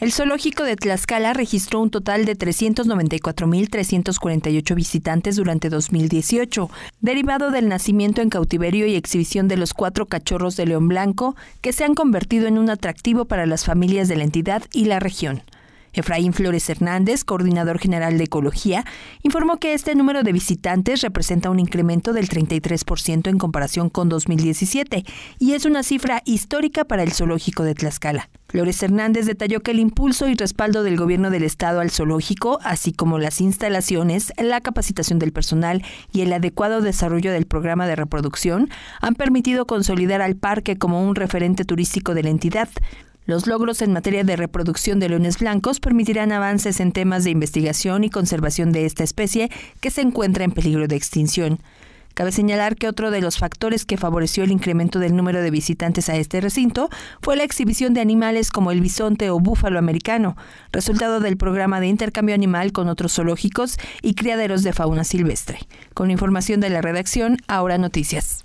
El zoológico de Tlaxcala registró un total de 394.348 visitantes durante 2018, derivado del nacimiento en cautiverio y exhibición de los cuatro cachorros de león blanco, que se han convertido en un atractivo para las familias de la entidad y la región. Efraín Flores Hernández, coordinador general de Ecología, informó que este número de visitantes representa un incremento del 33% en comparación con 2017 y es una cifra histórica para el zoológico de Tlaxcala. Flores Hernández detalló que el impulso y respaldo del gobierno del estado al zoológico, así como las instalaciones, la capacitación del personal y el adecuado desarrollo del programa de reproducción han permitido consolidar al parque como un referente turístico de la entidad. Los logros en materia de reproducción de leones blancos permitirán avances en temas de investigación y conservación de esta especie que se encuentra en peligro de extinción. Cabe señalar que otro de los factores que favoreció el incremento del número de visitantes a este recinto fue la exhibición de animales como el bisonte o búfalo americano, resultado del programa de intercambio animal con otros zoológicos y criaderos de fauna silvestre. Con información de la redacción, ahora noticias.